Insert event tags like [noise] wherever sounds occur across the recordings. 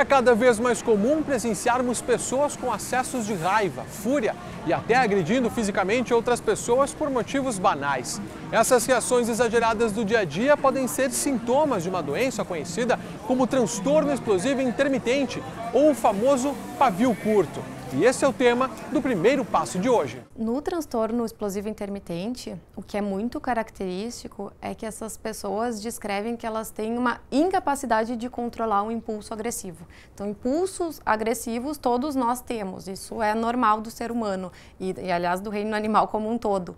É cada vez mais comum presenciarmos pessoas com acessos de raiva, fúria e até agredindo fisicamente outras pessoas por motivos banais. Essas reações exageradas do dia a dia podem ser sintomas de uma doença conhecida como transtorno explosivo intermitente ou o famoso pavio curto. E esse é o tema do primeiro passo de hoje. No transtorno explosivo intermitente, o que é muito característico é que essas pessoas descrevem que elas têm uma incapacidade de controlar um impulso agressivo. Então, impulsos agressivos todos nós temos, isso é normal do ser humano e, e aliás, do reino animal como um todo.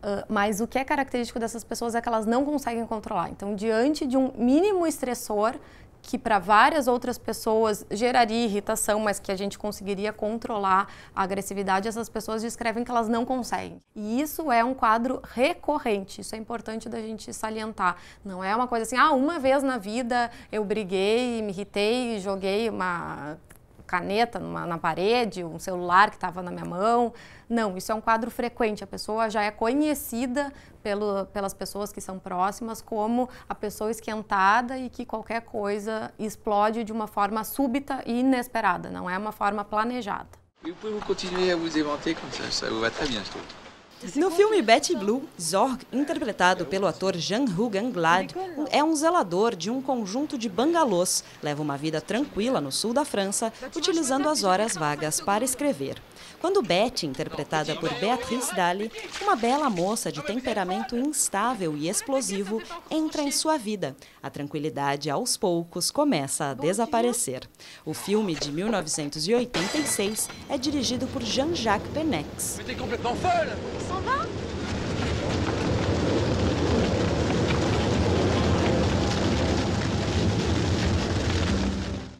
Uh, mas o que é característico dessas pessoas é que elas não conseguem controlar. Então, diante de um mínimo estressor, que para várias outras pessoas geraria irritação, mas que a gente conseguiria controlar a agressividade, essas pessoas descrevem que elas não conseguem. E isso é um quadro recorrente, isso é importante da gente salientar. Não é uma coisa assim, ah, uma vez na vida eu briguei, me irritei, joguei uma caneta numa, na parede, um celular que estava na minha mão. Não, isso é um quadro frequente. A pessoa já é conhecida pelo, pelas pessoas que são próximas como a pessoa esquentada e que qualquer coisa explode de uma forma súbita e inesperada, não é uma forma planejada. Vous pouvez continuar a à vous éventer comme ça, ça vous va très bien, je trouve. No filme Betty Blue, Zorg, interpretado pelo ator Jean-Hugues Anglade, é um zelador de um conjunto de bangalôs. Leva uma vida tranquila no sul da França, utilizando as horas vagas para escrever. Quando Betty, interpretada por Beatrice Daly, uma bela moça de temperamento instável e explosivo, entra em sua vida. A tranquilidade, aos poucos, começa a desaparecer. O filme, de 1986, é dirigido por Jean-Jacques Penex s'en va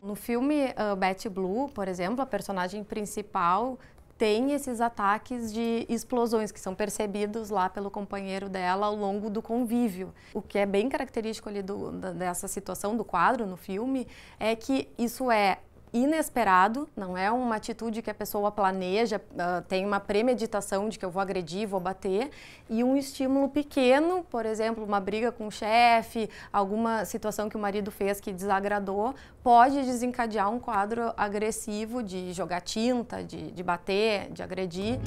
No filme uh, Betty Blue, por exemplo, a personagem principal tem esses ataques de explosões que são percebidos lá pelo companheiro dela ao longo do convívio. O que é bem característico ali do, dessa situação do quadro no filme é que isso é inesperado, não é uma atitude que a pessoa planeja, uh, tem uma premeditação de que eu vou agredir, vou bater, e um estímulo pequeno, por exemplo, uma briga com o chefe, alguma situação que o marido fez que desagradou, pode desencadear um quadro agressivo de jogar tinta, de, de bater, de agredir.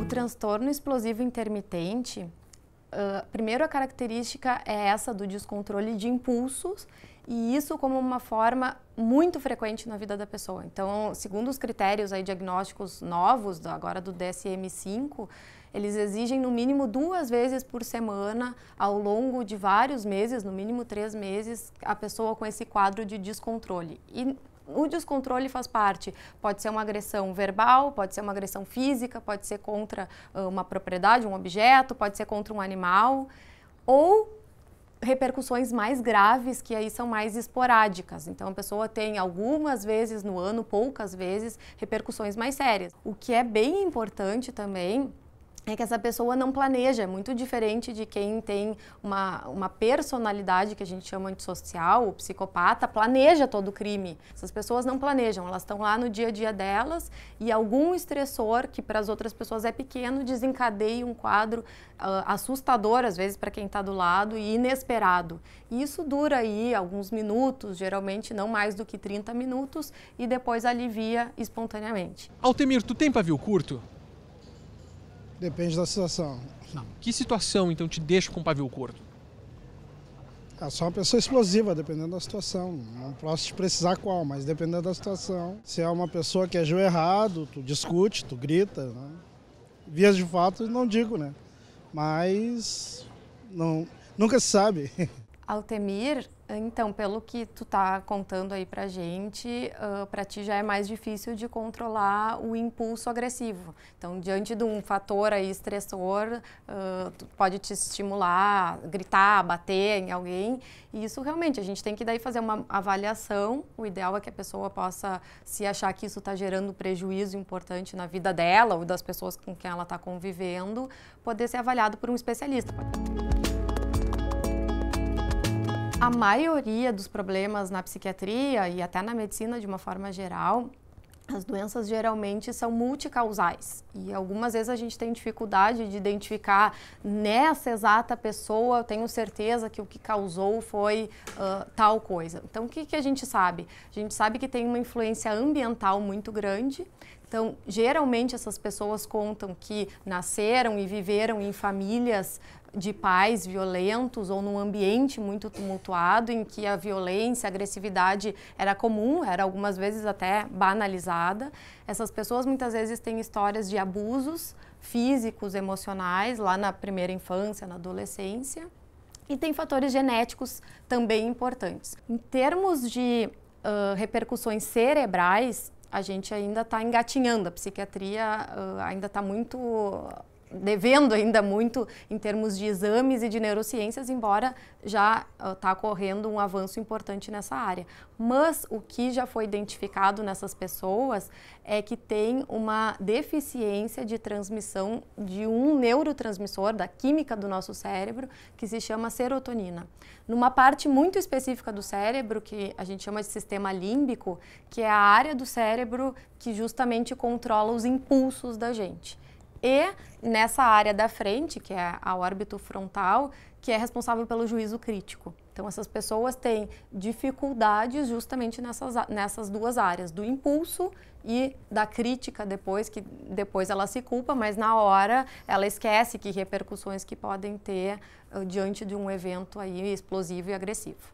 O transtorno explosivo intermitente, uh, primeiro a característica é essa do descontrole de impulsos e isso como uma forma muito frequente na vida da pessoa. Então, segundo os critérios aí diagnósticos novos, agora do DSM-5, eles exigem no mínimo duas vezes por semana, ao longo de vários meses, no mínimo três meses, a pessoa com esse quadro de descontrole. E o descontrole faz parte. Pode ser uma agressão verbal, pode ser uma agressão física, pode ser contra ah, uma propriedade, um objeto, pode ser contra um animal, ou repercussões mais graves que aí são mais esporádicas. Então a pessoa tem algumas vezes no ano, poucas vezes, repercussões mais sérias. O que é bem importante também é que essa pessoa não planeja, é muito diferente de quem tem uma, uma personalidade que a gente chama antissocial, o psicopata, planeja todo o crime. Essas pessoas não planejam, elas estão lá no dia a dia delas e algum estressor, que para as outras pessoas é pequeno, desencadeia um quadro uh, assustador, às vezes, para quem está do lado, e inesperado. E isso dura aí alguns minutos, geralmente não mais do que 30 minutos, e depois alivia espontaneamente. Altemir, tu tem pavio curto? Depende da situação. Tá. que situação, então, te deixa com o pavio curto? É só uma pessoa explosiva, dependendo da situação. Não posso te precisar qual, mas dependendo da situação. Se é uma pessoa que agiu errado, tu discute, tu grita. Né? Vias de fato, não digo, né? Mas não, nunca se sabe. [laughs] Altemir então, pelo que tu tá contando aí pra gente, uh, para ti já é mais difícil de controlar o impulso agressivo. Então, diante de um fator aí estressor, uh, tu pode te estimular, gritar, bater em alguém. E isso realmente, a gente tem que daí fazer uma avaliação. O ideal é que a pessoa possa se achar que isso está gerando prejuízo importante na vida dela ou das pessoas com quem ela está convivendo, poder ser avaliado por um especialista. A maioria dos problemas na psiquiatria e até na medicina de uma forma geral, as doenças geralmente são multicausais e algumas vezes a gente tem dificuldade de identificar nessa exata pessoa, eu tenho certeza que o que causou foi uh, tal coisa. Então, o que, que a gente sabe? A gente sabe que tem uma influência ambiental muito grande, então, geralmente essas pessoas contam que nasceram e viveram em famílias de pais violentos ou num ambiente muito tumultuado em que a violência, a agressividade era comum, era algumas vezes até banalizada. Essas pessoas muitas vezes têm histórias de abusos físicos, emocionais, lá na primeira infância, na adolescência. E tem fatores genéticos também importantes. Em termos de uh, repercussões cerebrais, a gente ainda está engatinhando, a psiquiatria uh, ainda está muito devendo ainda muito em termos de exames e de neurociências, embora já está ah, uh, ocorrendo um avanço importante nessa área. Mas o que já foi identificado nessas pessoas é que tem uma deficiência de transmissão de um neurotransmissor da química do nosso cérebro que se chama serotonina. Numa parte muito específica do cérebro, que a gente chama de sistema límbico, que é a área do cérebro que justamente controla os impulsos da gente. E nessa área da frente, que é a órbita frontal, que é responsável pelo juízo crítico. Então, essas pessoas têm dificuldades justamente nessas, nessas duas áreas, do impulso e da crítica depois, que depois ela se culpa, mas na hora ela esquece que repercussões que podem ter uh, diante de um evento aí explosivo e agressivo.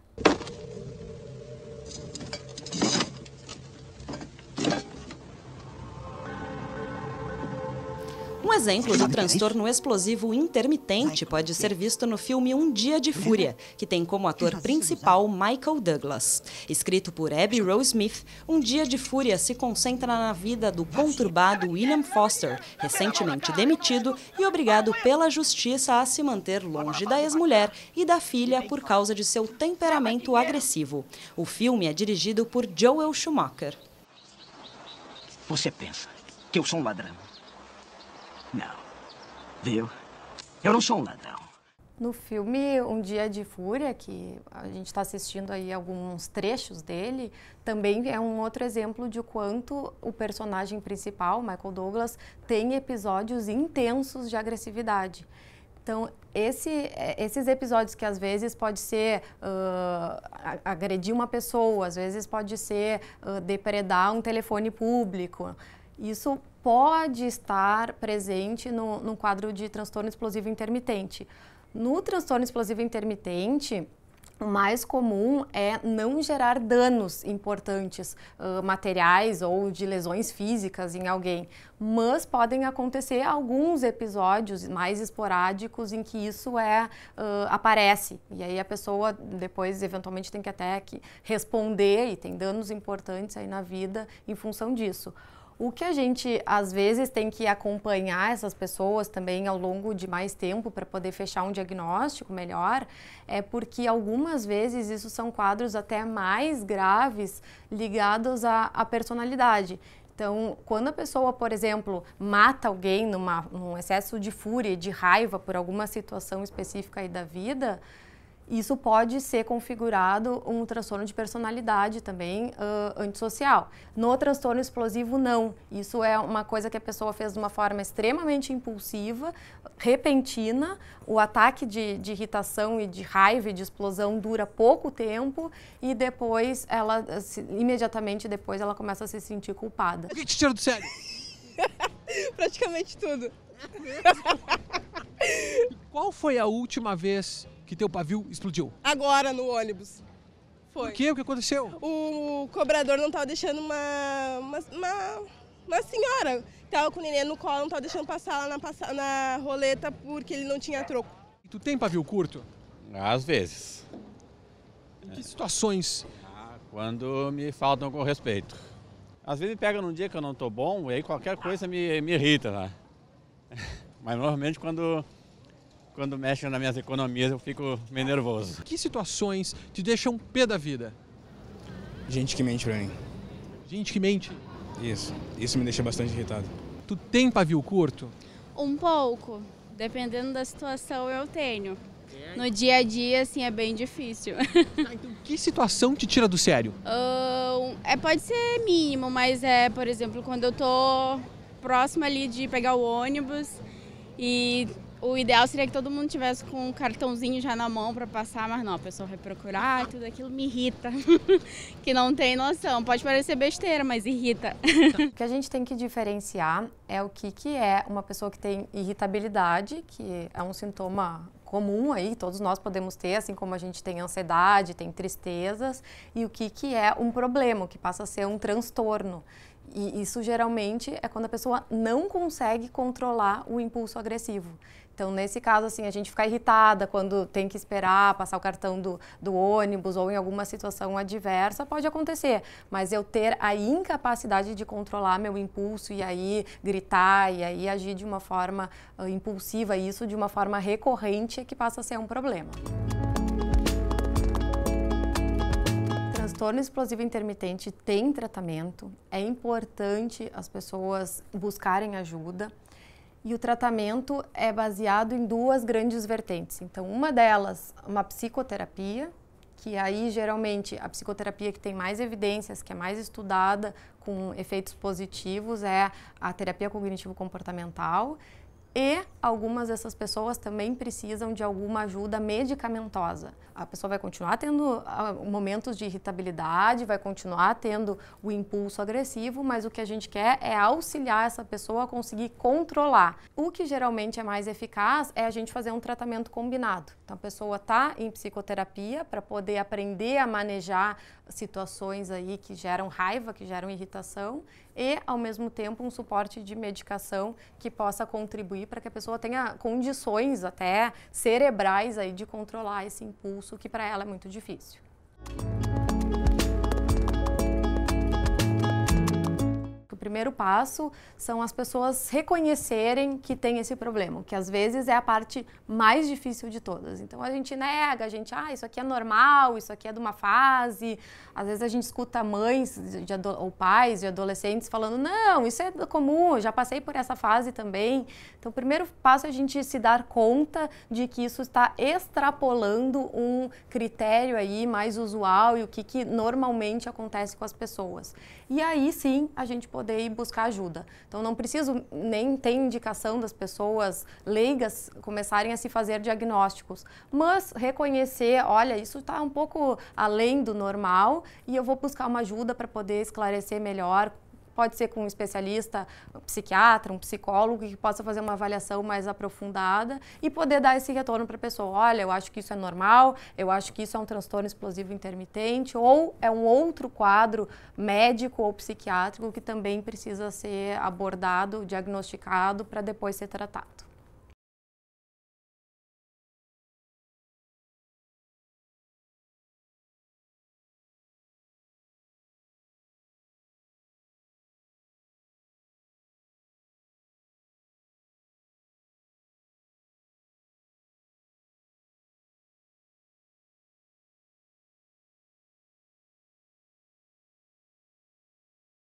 Um exemplo do transtorno explosivo intermitente pode ser visto no filme Um Dia de Fúria, que tem como ator principal Michael Douglas. Escrito por Abby Rose Smith, Um Dia de Fúria se concentra na vida do conturbado William Foster, recentemente demitido e obrigado pela justiça a se manter longe da ex-mulher e da filha por causa de seu temperamento agressivo. O filme é dirigido por Joel Schumacher. Você pensa que eu sou um ladrão? Não. Viu? Eu não sou um ladrão. No filme Um Dia de Fúria, que a gente está assistindo aí alguns trechos dele, também é um outro exemplo de quanto o personagem principal, Michael Douglas, tem episódios intensos de agressividade. Então, esse, esses episódios que às vezes pode ser uh, agredir uma pessoa, às vezes pode ser uh, depredar um telefone público, isso pode estar presente no, no quadro de transtorno explosivo intermitente. No transtorno explosivo intermitente, o mais comum é não gerar danos importantes uh, materiais ou de lesões físicas em alguém, mas podem acontecer alguns episódios mais esporádicos em que isso é uh, aparece e aí a pessoa depois eventualmente tem que até que responder e tem danos importantes aí na vida em função disso. O que a gente às vezes tem que acompanhar essas pessoas também ao longo de mais tempo para poder fechar um diagnóstico melhor, é porque algumas vezes isso são quadros até mais graves ligados à, à personalidade. Então, quando a pessoa, por exemplo, mata alguém numa, num excesso de fúria, de raiva por alguma situação específica aí da vida, isso pode ser configurado um transtorno de personalidade também uh, antissocial. No transtorno explosivo, não. Isso é uma coisa que a pessoa fez de uma forma extremamente impulsiva, repentina. O ataque de, de irritação e de raiva e de explosão dura pouco tempo e depois ela, se, imediatamente depois, ela começa a se sentir culpada. O que te tira do sério? [laughs] Praticamente tudo. [laughs] Qual foi a última vez que teu pavio explodiu? Agora, no ônibus. Foi. Por quê? O que aconteceu? O cobrador não estava deixando uma, uma, uma, uma senhora estava com o neném no colo, não estava deixando passar lá na, na roleta porque ele não tinha troco. E tu tem pavio curto? Às vezes. Em que situações? Ah, quando me faltam com respeito. Às vezes me pega num dia que eu não estou bom e aí qualquer coisa me, me irrita, né? [laughs] Mas normalmente quando quando mexem nas minhas economias, eu fico meio nervoso. Que situações te deixam pé da vida? Gente que mente pra mim. Gente que mente? Isso. Isso me deixa bastante irritado. Tu tem pavio curto? Um pouco. Dependendo da situação, eu tenho. No dia a dia, assim, é bem difícil. [laughs] Ah, então, que situação te tira do sério? Uh, é, pode ser mínimo, mas é, por exemplo, quando eu tô próxima ali de pegar o ônibus e o ideal seria que todo mundo tivesse com um cartãozinho já na mão para passar, mas não, a pessoa vai procurar, tudo aquilo me irrita, [laughs] que não tem noção. Pode parecer besteira, mas irrita. [laughs] o que a gente tem que diferenciar é o que, que é uma pessoa que tem irritabilidade, que é um sintoma comum aí, todos nós podemos ter, assim como a gente tem ansiedade, tem tristezas, e o que, que é um problema, que passa a ser um transtorno. E isso geralmente é quando a pessoa não consegue controlar o impulso agressivo. Então, nesse caso, assim, a gente fica irritada quando tem que esperar passar o cartão do, do ônibus ou em alguma situação adversa, pode acontecer. Mas eu ter a incapacidade de controlar meu impulso e aí gritar e aí agir de uma forma uh, impulsiva, e isso de uma forma recorrente, é que passa a ser um problema. transtorno explosivo intermitente tem tratamento, é importante as pessoas buscarem ajuda. E o tratamento é baseado em duas grandes vertentes. Então, uma delas, uma psicoterapia, que aí geralmente a psicoterapia que tem mais evidências, que é mais estudada com efeitos positivos, é a terapia cognitivo-comportamental e algumas dessas pessoas também precisam de alguma ajuda medicamentosa. A pessoa vai continuar tendo ah, momentos de irritabilidade, vai continuar tendo o impulso agressivo, mas o que a gente quer é auxiliar essa pessoa a conseguir controlar. O que geralmente é mais eficaz é a gente fazer um tratamento combinado. Então a pessoa está em psicoterapia para poder aprender a manejar situações aí que geram raiva, que geram irritação, e, ao mesmo tempo, um suporte de medicação que possa contribuir para que a pessoa tenha condições até cerebrais aí de controlar esse impulso que para ela é muito difícil. primeiro passo são as pessoas reconhecerem que tem esse problema, que às vezes é a parte mais difícil de todas. Então a gente nega, a gente, ah, isso aqui é normal, isso aqui é de uma fase. Às vezes a gente escuta mães de, ou pais de adolescentes falando, não, isso é comum, já passei por essa fase também. Então o primeiro passo é a gente se dar conta de que isso está extrapolando um critério aí mais usual e o que, que normalmente acontece com as pessoas e aí sim a gente poder ir buscar ajuda. Então não preciso nem ter indicação das pessoas leigas começarem a se fazer diagnósticos, mas reconhecer, olha, isso está um pouco além do normal e eu vou buscar uma ajuda para poder esclarecer melhor pode ser com um especialista, um psiquiatra, um psicólogo, que possa fazer uma avaliação mais aprofundada e poder dar esse retorno para a pessoa. Olha, eu acho que isso é normal, eu acho que isso é um transtorno explosivo intermitente ou é um outro quadro médico ou psiquiátrico que também precisa ser abordado, diagnosticado para depois ser tratado.